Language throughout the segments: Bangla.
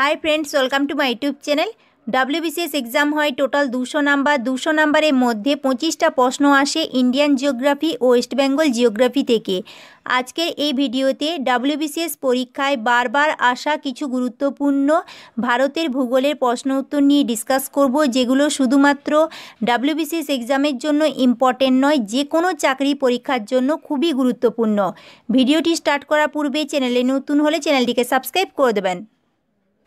high friends welcome to my YouTube channel WBCS exam হয় টোটাল দুশো নাম্বার দুশো নাম্বারের মধ্যে পঁচিশটা প্রশ্ন আসে ইন্ডিয়ান জিওগ্রাফি ও ওয়েস্ট বেঙ্গল জিওগ্রাফি থেকে আজকের এই ভিডিওতে ডাব্লিউবিসিএস পরীক্ষায় বারবার আসা কিছু গুরুত্বপূর্ণ ভারতের ভূগোলের প্রশ্ন উত্তর নিয়ে ডিসকাস করব যেগুলো শুধুমাত্র ডাব্লিউবিসিএস এক্সামের জন্য ইম্পর্টেন্ট নয় যে কোনো চাকরি পরীক্ষার জন্য খুবই গুরুত্বপূর্ণ ভিডিওটি স্টার্ট করার পূর্বে চ্যানেলে নতুন হলে চ্যানেলটিকে সাবস্ক্রাইব করে দেবেন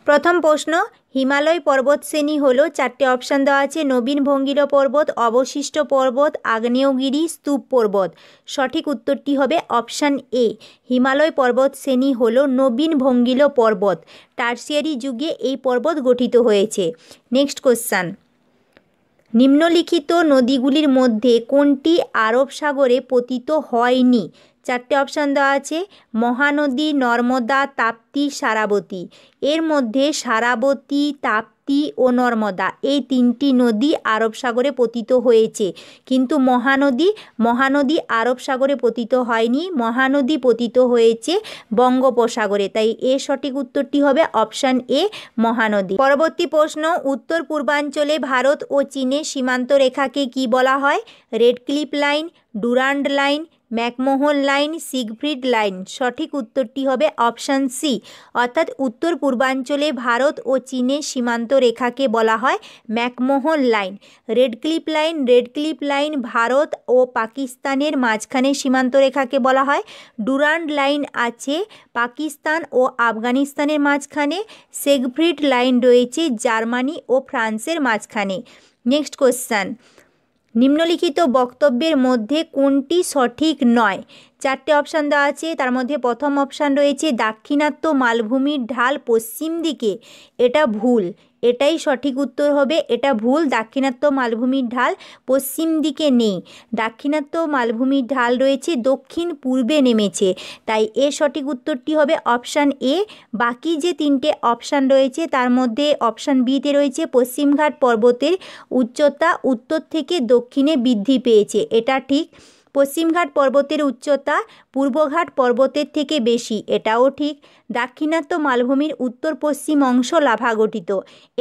প্রথম প্রশ্ন হিমালয় পর্বতশ্রেণী হল চারটে অপশান দেওয়া আছে নবীন ভঙ্গিল পর্বত অবশিষ্ট পর্বত আগ্নেয়গিরি স্তূপ পর্বত সঠিক উত্তরটি হবে অপশান এ হিমালয় পর্বতশ্রেণী হল নবীন ভঙ্গিল পর্বত টার্সিয়ারি যুগে এই পর্বত গঠিত হয়েছে নেক্সট কোশ্চান নিম্নলিখিত নদীগুলির মধ্যে কোনটি আরব সাগরে পতিত হয়নি চারটে অপশান দেওয়া আছে মহানদী নর্মদা তাপ্তি সারাবতী এর মধ্যে সারাবতী তাপ তাপ্তি ও নর্মদা এই তিনটি নদী আরব সাগরে পতিত হয়েছে কিন্তু মহানদী মহানদী আরব সাগরে পতিত হয়নি মহানদী পতিত হয়েছে বঙ্গোপসাগরে তাই এ সঠিক উত্তরটি হবে অপশান এ মহানদী পরবর্তী প্রশ্ন উত্তর পূর্বাঞ্চলে ভারত ও চীনের সীমান্ত রেখাকে কি বলা হয় Radcliffe line Durand line McMahon line Siegfried line সঠিক উত্তরটি হবে অপশান সি অর্থাৎ উত্তর পূর্বাঞ্চলে ভারত ও চীনের সীমান্ত রেখাকে বলা হয় McMahon line Radcliffe line Radcliffe line Bharat ও পাকিস্তানের মাঝখানে সীমান্ত রেখাকে বলা হয় ডুরান্ড লাইন আছে পাকিস্তান ও আফগানিস্তানের মাঝখানে সেগফ্রিড লাইন রয়েছে জার্মানি ও ফ্রান্সের মাঝখানে নেক্সট কোশ্চান নিম্নলিখিত বক্তব্যের মধ্যে কোনটি সঠিক নয় চারটে অপশান দেওয়া আছে তার মধ্যে প্রথম অপশান রয়েছে দাক্ষিণাত্য মালভূমির ঢাল পশ্চিম দিকে এটা ভুল এটাই সঠিক উত্তর হবে এটা ভুল দাক্ষিণাত্য মালভূমির ঢাল পশ্চিম দিকে নেই দাক্ষিণাত্য মালভূমির ঢাল রয়েছে দক্ষিণ পূর্বে নেমেছে তাই এ সঠিক উত্তরটি হবে অপশান এ বাকি যে তিনটে অপশান রয়েছে তার মধ্যে অপশান বিতে রয়েছে পশ্চিমঘাট পর্বতের উচ্চতা উত্তর থেকে দক্ষিণে বৃদ্ধি পেয়েছে এটা ঠিক পশ্চিমঘাট পর্বতের উচ্চতা পূর্বঘাট পর্বতের থেকে বেশি এটাও ঠিক দাক্ষিণাত্য মালভূমির উত্তর পশ্চিম অংশ লাভা গঠিত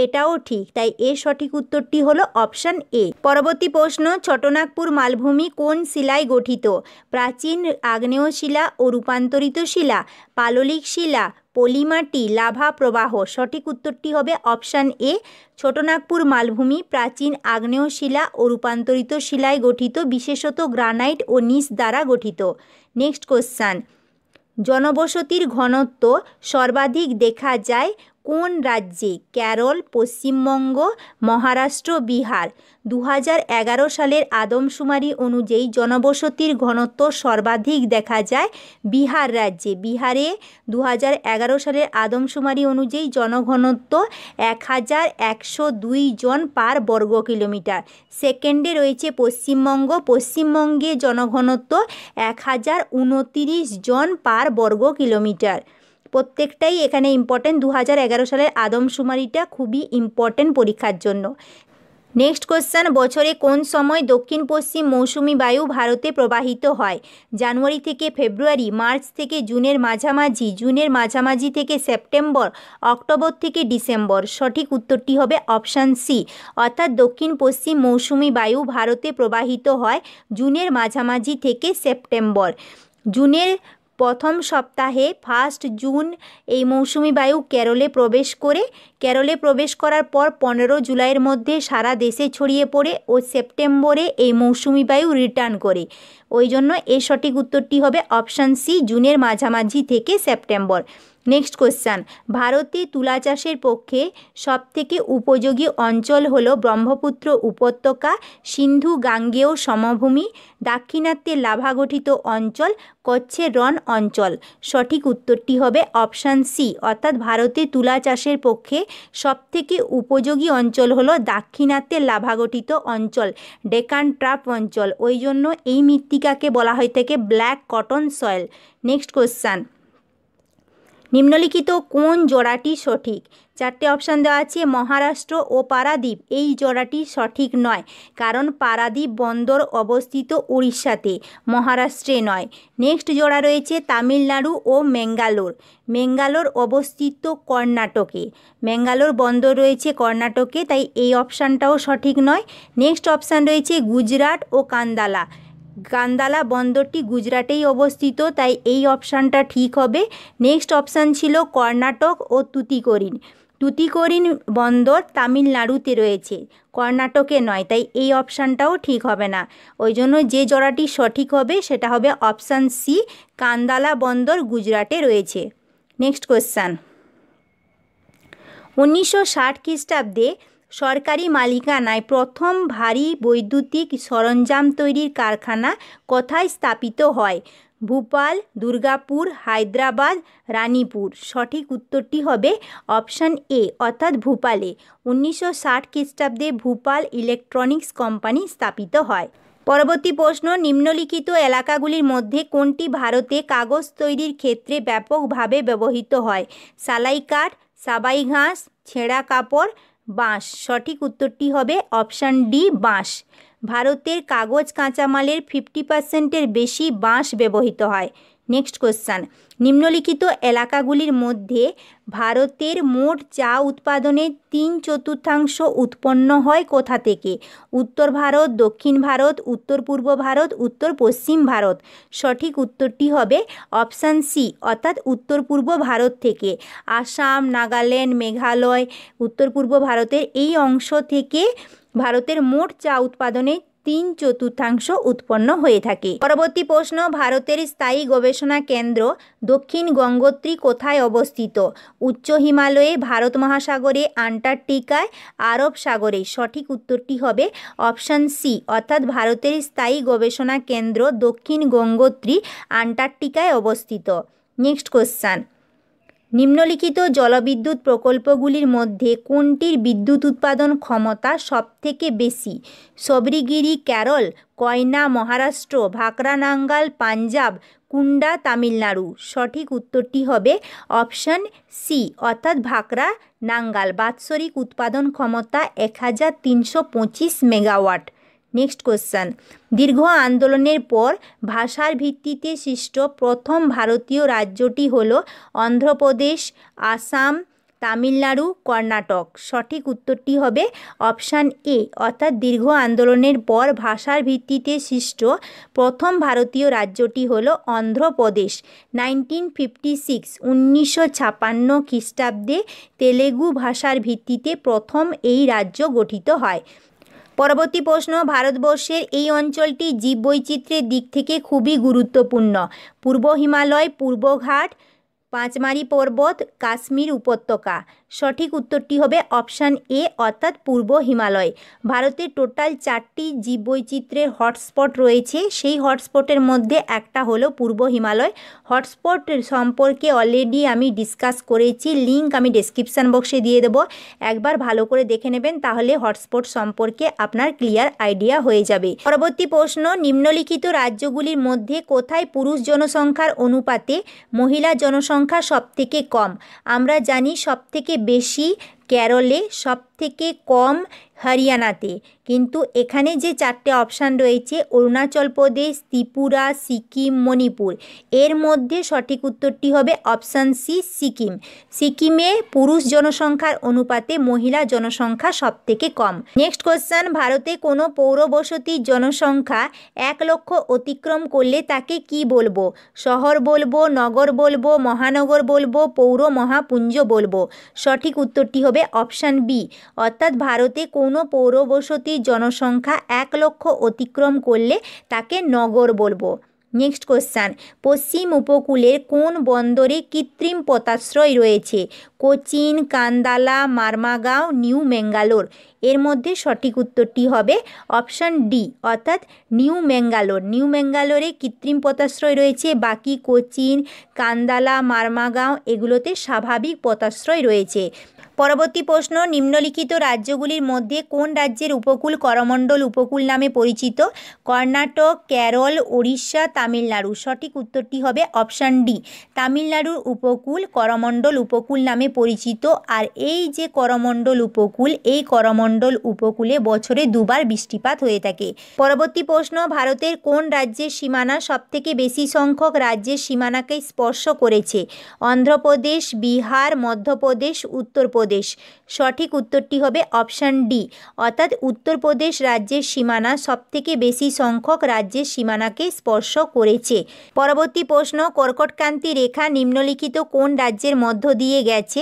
এটাও ঠিক তাই এর সঠিক উত্তরটি হল অপশান এ পরবর্তী প্রশ্ন ছটনাগপুর মালভূমি কোন শিলায় গঠিত প্রাচীন আগ্নেয় শিলা ও রূপান্তরিত শিলা পাললিক শিলা পলিমাটি লাভা প্রবাহ সঠিক উত্তরটি হবে অপশান এ ছোটনাগপুর মালভূমি প্রাচীন আগ্নেয় শিলা ও রূপান্তরিত শিলায় গঠিত বিশেষত গ্রানাইট ও নিস দ্বারা গঠিত নেক্সট কোশ্চান জনবসতির ঘনত্ব সর্বাধিক দেখা যায় কোন রাজ্যে কেরল পশ্চিমবঙ্গ মহারাষ্ট্র বিহার দু হাজার এগারো সালের আদমশুমারি অনুযায়ী জনবসতির ঘনত্ব সর্বাধিক দেখা যায় বিহার রাজ্যে বিহারে দু হাজার এগারো সালের আদমশুমারি অনুযায়ী জনঘনত্ব এক হাজার একশো দুই জন পার বর্গ কিলোমিটার সেকেন্ডে রয়েছে পশ্চিমবঙ্গ পশ্চিমবঙ্গে জনঘনত্ব এক হাজার উনতিরিশ জন পার বর্গ কিলোমিটার প্রত্যেকটাই এখানে ইম্পর্টেন্ট দু সালের আদমশুমারিটা খুবই ইম্পর্টেন্ট পরীক্ষার জন্য নেক্সট কোশ্চেন বছরে কোন সময় দক্ষিণ পশ্চিম মৌসুমি বায়ু ভারতে প্রবাহিত হয় জানুয়ারি থেকে ফেব্রুয়ারি মার্চ থেকে জুনের মাঝামাঝি জুনের মাঝামাঝি থেকে সেপ্টেম্বর অক্টোবর থেকে ডিসেম্বর সঠিক উত্তরটি হবে অপশান সি অর্থাৎ দক্ষিণ পশ্চিম মৌসুমি বায়ু ভারতে প্রবাহিত হয় জুনের মাঝামাঝি থেকে সেপ্টেম্বর জুনের প্রথম সপ্তাহে ফার্স্ট জুন এই মৌসুমি বায়ু কেরলে প্রবেশ করে কেরলে প্রবেশ করার পর পনেরো জুলাইয়ের মধ্যে সারা দেশে ছড়িয়ে পড়ে ও সেপ্টেম্বরে এই মৌসুমি বায়ু রিটার্ন করে ওই জন্য এ সঠিক উত্তরটি হবে অপশান সি জুনের মাঝামাঝি থেকে সেপ্টেম্বর নেক্সট কোশ্চান ভারতে তুলা চাষের পক্ষে সবথেকে উপযোগী অঞ্চল হল ব্রহ্মপুত্র উপত্যকা সিন্ধু গাঙ্গেয় সমভূমি দাক্ষিণাত্যে লাভা গঠিত অঞ্চল কচ্ছের রন অঞ্চল সঠিক উত্তরটি হবে অপশান সি অর্থাৎ ভারতে তুলা চাষের পক্ষে সবথেকে উপযোগী অঞ্চল হল দাক্ষিণাত্যে লাভা গঠিত অঞ্চল ডেকান ট্রাপ অঞ্চল ওই জন্য এই মৃত্তিকাকে বলা হয়ে থাকে black cotton soil next question নিম্নলিখিত কোন জোড়াটি সঠিক চারটে অপশান দেওয়া আছে মহারাষ্ট্র ও পারাদ্বীপ এই জোড়াটি সঠিক নয় কারণ পারাদ্বীপ বন্দর অবস্থিত উড়িষ্যাতে মহারাষ্ট্রে নয় নেক্সট জোড়া রয়েছে তামিলনাড়ু ও ম্যাঙ্গালোর ম্যাঙ্গালোর অবস্থিত কর্ণাটকে ম্যাঙ্গালোর বন্দর রয়েছে কর্ণাটকে তাই এই অপশানটাও সঠিক নয় নেক্সট অপশান রয়েছে গুজরাট ও কান্দালা গান্দালা বন্দরটি গুজরাটেই অবস্থিত তাই এই অপশানটা ঠিক হবে নেক্সট অপশান ছিল কর্ণাটক ও তুতিকরিন তুতিকরিন বন্দর তামিলনাড়ুতে রয়েছে কর্ণাটকে নয় তাই এই অপশানটাও ঠিক হবে না ওই জন্য যে জোড়াটি সঠিক হবে সেটা হবে অপশান সি কান্দালা বন্দর গুজরাটে রয়েছে নেক্সট কোশ্চান উনিশশো ষাট খ্রিস্টাব্দে সরকারি মালিকানায় প্রথম ভারী বৈদ্যুতিক সরঞ্জাম তৈরির কারখানা কোথায় স্থাপিত হয় ভূপাল দুর্গাপুর হায়দ্রাবাদ রানীপুর সঠিক উত্তরটি হবে অপশান এ অর্থাৎ ভূপালে উনিশশো ষাট খ্রিস্টাব্দে ভূপাল ইলেকট্রনিক্স কোম্পানি স্থাপিত হয় পরবর্তী প্রশ্ন নিম্নলিখিত এলাকাগুলির মধ্যে কোনটি ভারতে কাগজ তৈরির ক্ষেত্রে ব্যাপকভাবে ব্যবহৃত হয় সালাইকাঠ সাবাই ঘাস ছেঁড়া কাপড় বাঁশ সঠিক উত্তরটি হবে অপশান ডি বাঁশ ভারতের কাগজ কাঁচামালের ফিফটি পার্সেন্টের বেশি বাঁশ ব্যবহৃত হয় নেক্সট কোশ্চান নিম্নলিখিত এলাকাগুলির মধ্যে ভারতের মোট চা উৎপাদনের তিন চতুর্থাংশ উৎপন্ন হয় কোথা থেকে উত্তর ভারত দক্ষিণ ভারত উত্তর পূর্ব ভারত উত্তর পশ্চিম ভারত সঠিক উত্তরটি হবে অপশান সি অর্থাৎ উত্তর পূর্ব ভারত থেকে আসাম নাগাল্যান্ড মেঘালয় উত্তর পূর্ব ভারতের এই অংশ থেকে ভারতের মোট চা উৎপাদনের তিন চতুর্থাংশ উৎপন্ন হয়ে থাকে পরবর্তী প্রশ্ন ভারতের স্থায়ী গবেষণা কেন্দ্র দক্ষিণ গঙ্গোত্রী কোথায় অবস্থিত উচ্চ হিমালয়ে ভারত মহাসাগরে আন্টার্কটিকায় আরব সাগরে সঠিক উত্তরটি হবে অপশান সি অর্থাৎ ভারতের স্থায়ী গবেষণা কেন্দ্র দক্ষিণ গঙ্গোত্রী আন্টার্কটিকায় অবস্থিত নেক্সট কোশ্চান নিম্নলিখিত জলবিদ্যুৎ প্রকল্পগুলির মধ্যে কোনটির বিদ্যুৎ উৎপাদন ক্ষমতা সবথেকে বেশি সবরিগিরি কেরল কয়না মহারাষ্ট্র ভাকরানাঙ্গাল পাঞ্জাব কুন্ডা তামিলনাড়ু সঠিক উত্তরটি হবে অপশান সি অর্থাৎ ভাকরা নাঙ্গাল বাৎসরিক উৎপাদন ক্ষমতা এক হাজার তিনশো পঁচিশ মেগাওয়াট নেক্সট কোশ্চান দীর্ঘ আন্দোলনের পর ভাষার ভিত্তিতে সৃষ্ট প্রথম ভারতীয় রাজ্যটি হল অন্ধ্রপ্রদেশ আসাম তামিলনাড়ু কর্ণাটক সঠিক উত্তরটি হবে অপশান এ অর্থাৎ দীর্ঘ আন্দোলনের পর ভাষার ভিত্তিতে সৃষ্ট প্রথম ভারতীয় রাজ্যটি হল অন্ধ্রপ্রদেশ নাইনটিন ফিফটি সিক্স উনিশশো ছাপান্ন খ্রিস্টাব্দে তেলেগু ভাষার ভিত্তিতে প্রথম এই রাজ্য গঠিত হয় পরবর্তী প্রশ্ন ভারতবর্ষের এই অঞ্চলটি জীববৈচিত্র্যের দিক থেকে খুবই গুরুত্বপূর্ণ পূর্ব হিমালয় পূর্বঘাট পাঁচমারি পর্বত কাশ্মীর উপত্যকা সঠিক উত্তরটি হবে অপশান এ অর্থাৎ পূর্ব হিমালয় ভারতে টোটাল চারটি জীববৈচিত্র্যের হটস্পট রয়েছে সেই হটস্পটের মধ্যে একটা হলো পূর্ব হিমালয় হটস্পট সম্পর্কে অলরেডি আমি ডিসকাস করেছি লিঙ্ক আমি ডিসক্রিপশান বক্সে দিয়ে দেবো একবার ভালো করে দেখে নেবেন তাহলে হটস্পট সম্পর্কে আপনার ক্লিয়ার আইডিয়া হয়ে যাবে পরবর্তী প্রশ্ন নিম্নলিখিত রাজ্যগুলির মধ্যে কোথায় পুরুষ জনসংখ্যার অনুপাতে মহিলা জনসংখ্যা সবথেকে কম আমরা জানি সবথেকে বেশি কেরলে সবথেকে কম হরিয়ানাতে কিন্তু এখানে যে চারটে অপশান রয়েছে অরুণাচল প্রদেশ ত্রিপুরা সিকিম মণিপুর এর মধ্যে সঠিক উত্তরটি হবে অপশান সি সিকিম সিকিমে পুরুষ জনসংখ্যার অনুপাতে মহিলা জনসংখ্যা সবথেকে কম নেক্সট কোশ্চান ভারতে কোনো পৌরবসতির জনসংখ্যা এক লক্ষ অতিক্রম করলে তাকে কি বলবো শহর বলবো নগর বলবো মহানগর বলবো পৌর মহাপুঞ্জ বলবো সঠিক উত্তরটি হবে অপশান বি অর্থাৎ ভারতে কোন কোনো পৌরবসতির জনসংখ্যা এক লক্ষ অতিক্রম করলে তাকে নগর বলবো নেক্সট কোশ্চান পশ্চিম উপকূলের কোন বন্দরে কৃত্রিম পতাশ্রয় রয়েছে কোচিন কান্দালা মার্মাগাঁও নিউ ম্যাঙ্গালোর এর মধ্যে সঠিক উত্তরটি হবে অপশান ডি অর্থাৎ নিউ ম্যাঙ্গালোর নিউ ম্যাঙ্গালোরে কৃত্রিম পতাশ্রয় রয়েছে বাকি কোচিন কান্দালা মার্মাগাঁও এগুলোতে স্বাভাবিক পতাশ্রয় রয়েছে পরবর্তী প্রশ্ন নিম্নলিখিত রাজ্যগুলির মধ্যে কোন রাজ্যের উপকূল করমণ্ডল উপকূল নামে পরিচিত কর্ণাটক কেরল ওড়িশা তামিলনাড়ু সঠিক উত্তরটি হবে অপশান ডি তামিলনাড়ুর উপকূল করমণ্ডল উপকূল নামে পরিচিত আর এই যে করমণ্ডল উপকূল এই করমণ্ডল উপকূলে বছরে দুবার বৃষ্টিপাত হয়ে থাকে পরবর্তী প্রশ্ন ভারতের কোন রাজ্যের সীমানা সবথেকে বেশি সংখ্যক রাজ্যের সীমানাকে স্পর্শ করেছে অন্ধ্রপ্রদেশ বিহার মধ্যপ্রদেশ উত্তরপ্রদেশ প্রদেশ সঠিক উত্তরটি হবে অপশান ডি অর্থাৎ উত্তরপ্রদেশ রাজ্যের সীমানা সবথেকে বেশি সংখ্যক রাজ্যের সীমানাকে স্পর্শ করেছে পরবর্তী প্রশ্ন কর্কটকান্তি রেখা নিম্নলিখিত কোন রাজ্যের মধ্য দিয়ে গেছে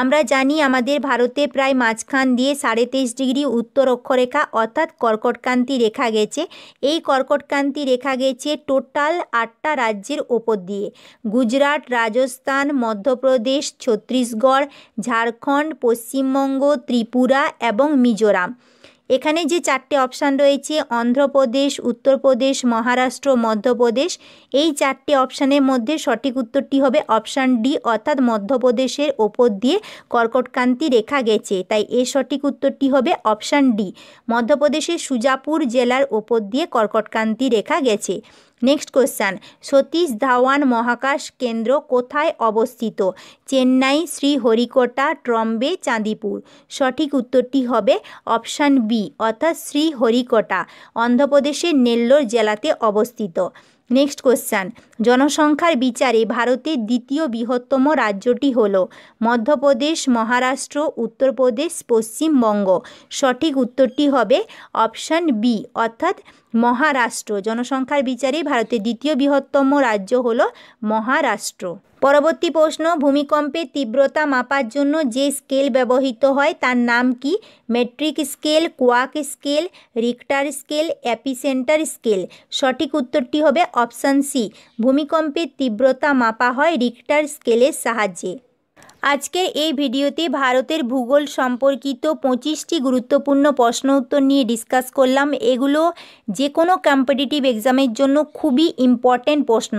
আমরা জানি আমাদের ভারতে প্রায় মাঝখান দিয়ে সাড়ে তেইশ ডিগ্রি উত্তর অক্ষরেখা অর্থাৎ কর্কটকান্তি রেখা গেছে এই কর্কটকান্তি রেখা গেছে টোটাল আটটা রাজ্যের ওপর দিয়ে গুজরাট রাজস্থান মধ্যপ্রদেশ ছত্তিশগড় ঝাড়খণ্ড ঝাড়খণ্ড পশ্চিমবঙ্গ ত্রিপুরা এবং মিজোরাম এখানে যে চারটে অপশান রয়েছে অন্ধ্রপ্রদেশ উত্তরপ্রদেশ মহারাষ্ট্র মধ্যপ্রদেশ এই চারটে অপশানের মধ্যে সঠিক উত্তরটি হবে অপশান ডি অর্থাৎ মধ্যপ্রদেশের ওপর দিয়ে কর্কটকান্তি রেখা গেছে তাই এর সঠিক উত্তরটি হবে অপশান ডি মধ্যপ্রদেশের সুজাপুর জেলার ওপর দিয়ে কর্কটকান্তি রেখা গেছে নেক্সট কোয়েশ্চান সতীশ ধাওয়ান মহাকাশ কেন্দ্র কোথায় অবস্থিত চেন্নাই শ্রীহরিকোটা ট্রম্বে চাঁদিপুর সঠিক উত্তরটি হবে অপশান বি অর্থাৎ শ্রীহরিকোটা অন্ধ্রপ্রদেশের নেল্লোর জেলাতে অবস্থিত নেক্সট কোয়েশ্চান জনসংখ্যার বিচারে ভারতের দ্বিতীয় বৃহত্তম রাজ্যটি হল মধ্যপ্রদেশ মহারাষ্ট্র উত্তরপ্রদেশ পশ্চিমবঙ্গ সঠিক উত্তরটি হবে অপশান বি অর্থাৎ মহারাষ্ট্র জনসংখ্যার বিচারে ভারতের দ্বিতীয় বৃহত্তম রাজ্য হল মহারাষ্ট্র পরবর্তী প্রশ্ন ভূমিকম্পের তীব্রতা মাপার জন্য যে স্কেল ব্যবহৃত হয় তার নাম কি metric scale quake scale Richter scale epicentre scale সঠিক উত্তরটি হবে অপশান সি ভূমিকম্পের তীব্রতা মাপা হয় রিক্টার স্কেলের সাহায্যে আজকের এই ভিডিওতে ভারতের ভূগোল সম্পর্কিত পঁচিশটি গুরুত্বপূর্ণ প্রশ্ন উত্তর নিয়ে ডিসকাস করলাম এগুলো যে কোনো কম্পিটিটিভ এক্সামের জন্য খুবই ইম্পর্ট্যান্ট প্রশ্ন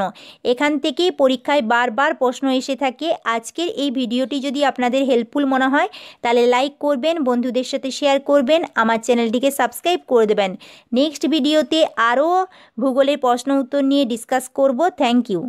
এখান থেকেই পরীক্ষায় বারবার প্রশ্ন এসে থাকে আজকের এই ভিডিওটি যদি আপনাদের হেল্পফুল মনে হয় তাহলে লাইক করবেন বন্ধুদের সাথে শেয়ার করবেন আমার চ্যানেলটিকে সাবস্ক্রাইব করে দেবেন নেক্সট ভিডিওতে আরও ভূগোলের প্রশ্ন উত্তর নিয়ে ডিসকাস করব থ্যাংক ইউ